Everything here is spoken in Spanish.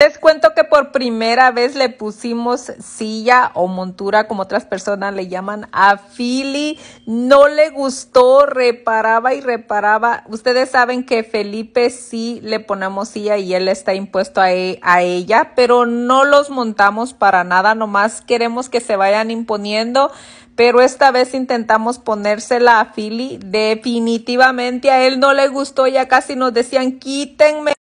Les cuento que por primera vez le pusimos silla o montura, como otras personas le llaman, a Philly. No le gustó, reparaba y reparaba. Ustedes saben que Felipe sí le ponemos silla y él está impuesto e, a, ella, pero no los montamos para nada, nomás queremos que se vayan imponiendo pero esta vez intentamos ponérsela a Philly. Definitivamente a él no le gustó, ya casi nos decían, quítenme